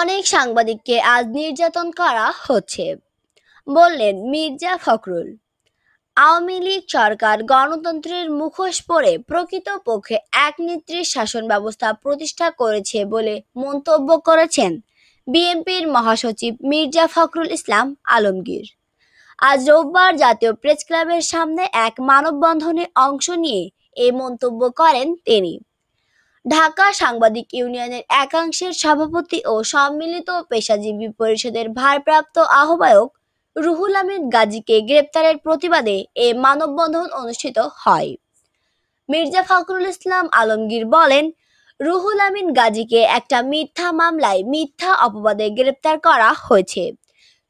অনেক সাংবাদিককে আজ নির্যাতন করা হচ্ছে বললেন মির্জা ফখরুল আওয়ামী লীগ সরকার গণতন্ত্রের মুখোশ পরে প্রকৃতপক্ষে এক নেত্রীর শাসন ব্যবস্থা প্রতিষ্ঠা করেছে বলে মন্তব্য করেছেন বিএনপির মহাসচিব মির্জা ফখরুল ইসলাম আলমগীর আজ রোববার জাতীয় প্রেস ক্লাবের সামনে এক মানববন্ধনে অংশ নিয়ে এ মন্তব্য করেন তিনি ঢাকা সাংবাদিক ইউনিয়নের একাংশের সভাপতি ও সম্মিলিত পেশাজীবী পরিষদের ভারপ্রাপ্ত আহ্বায়ক রুহুল আমিন গাজীকে গ্রেপ্তারের প্রতিবাদে এ মানববন্ধন অনুষ্ঠিত হয় মির্জা ফখরুল ইসলাম আলমগীর বলেন রুহুল আমিন গাজীকে একটা মিথ্যা মামলায় মিথ্যা অপবাদে গ্রেপ্তার করা হয়েছে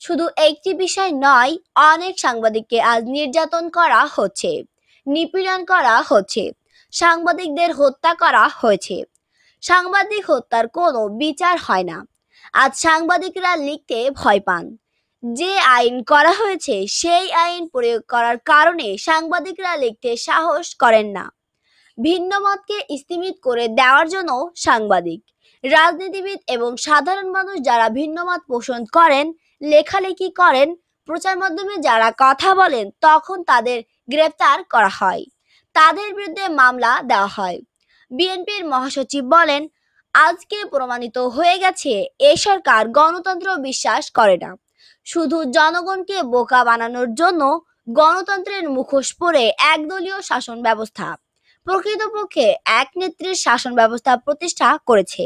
শুধু একটি বিষয় নয় অনেক সাংবাদিককে আজ নির্যাতন করা হচ্ছে নিপীড়ন করা হচ্ছে সাংবাদিকদের হত্যা করা হয়েছে সাংবাদিক হত্যার কোনো বিচার হয় না আজ সাংবাদিকরা লিখতে ভয় পান যে আইন করা হয়েছে সেই আইন প্রয়োগ করার কারণে সাংবাদিকরা লিখতে সাহস করেন না ভিন্ন মতকে স্তিমিত করে দেওয়ার জন্য সাংবাদিক রাজনীতিবিদ এবং সাধারণ মানুষ যারা ভিন্ন মত পোষণ করেন লেখালেখি করেন প্রচার মাধ্যমে যারা কথা বলেন তখন তাদের গ্রেপ্তার করা হয় তাদের বিরুদ্ধে মামলা দেওয়া হয় বিএনপির মহাসচিব বলেন আজকে প্রমাণিত হয়ে গেছে এ সরকার গণতন্ত্র বিশ্বাস করে না শুধু জনগণকে বোকা বানানোর জন্য গণতন্ত্রের মুখোশ পরে একদলীয় শাসন ব্যবস্থা প্রকৃতপক্ষে এক নেত্রীর শাসন ব্যবস্থা প্রতিষ্ঠা করেছে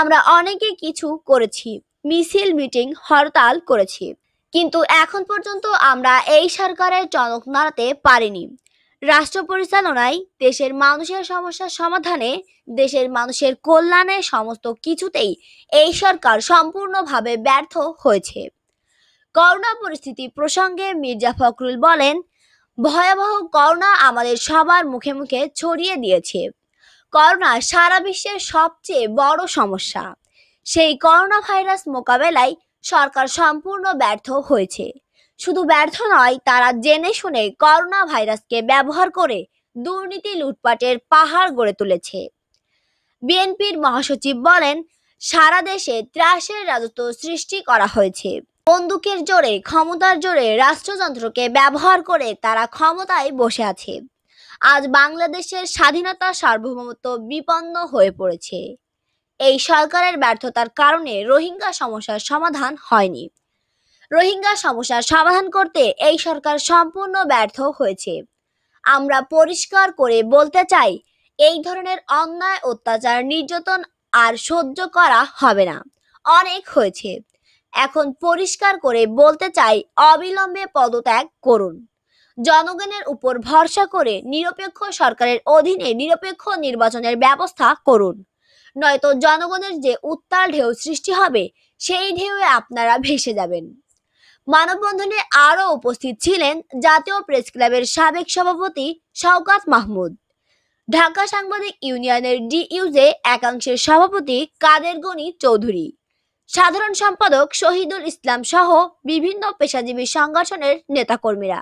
আমরা অনেকে কিছু করেছি মিছিল মিটিং হরতাল করেছি কিন্তু এখন পর্যন্ত আমরা এই সরকারের চনক নাড়াতে পারিনি রাষ্ট্র পরিচালনায় দেশের মানুষের সমস্যার সমাধানে দেশের মানুষের কল্যাণে সমস্ত কিছুতেই এই সরকার সম্পূর্ণভাবে ব্যর্থ হয়েছে করোনা পরিস্থিতি প্রসঙ্গে মির্জা ফখরুল বলেন ভয়াবহ করোনা আমাদের সবার মুখে মুখে ছড়িয়ে দিয়েছে করোনা সারা বিশ্বের সবচেয়ে বড় সমস্যা সেই করোনা ভাইরাস মোকাবেলায় সরকার সম্পূর্ণ ব্যর্থ হয়েছে শুধু ব্যর্থ নয় তারা জেনে শুনে করোনা ভাইরাসকে ব্যবহার করে দুর্নীতি লুটপাটের পাহাড় গড়ে তুলেছে বিএনপির মহাসচিব বলেন সারা দেশে ত্রাসের রাজত্ব সৃষ্টি করা হয়েছে বন্দুকের জোরে ক্ষমতার জোরে রাষ্ট্রযন্ত্রকে ব্যবহার করে তারা ক্ষমতায় বসে আছে আজ বাংলাদেশের স্বাধীনতা সার্বভৌমত্ব বিপন্ন হয়ে পড়েছে এই সরকারের ব্যর্থতার কারণে রোহিঙ্গা সমস্যার সমাধান হয়নি রোহিঙ্গা সমস্যার সমাধান করতে এই সরকার সম্পূর্ণ ব্যর্থ হয়েছে আমরা পরিষ্কার করে বলতে চাই এই ধরনের অন্যায় অত্যাচার নির্যাতন আর সহ্য করা হবে না অনেক হয়েছে এখন পরিষ্কার করে বলতে চাই অবিলম্বে পদত্যাগ করুন জনগণের উপর ভরসা করে নিরপেক্ষ সরকারের অধীনে নিরপেক্ষ নির্বাচনের ব্যবস্থা করুন নয়তো জনগণের যে উত্তাল ঢেউ সৃষ্টি হবে সেই ঢেউয়ে আপনারা ভেসে যাবেন মানববন্ধনে আরও উপস্থিত ছিলেন জাতীয় প্রেস ক্লাবের সাবেক সভাপতি শওকাত মাহমুদ ঢাকা সাংবাদিক ইউনিয়নের ডিইউজে একাংশের সভাপতি কাদের গনি চৌধুরী সাধারণ সম্পাদক শহীদুল ইসলাম সহ বিভিন্ন পেশাজীবী সংগঠনের নেতাকর্মীরা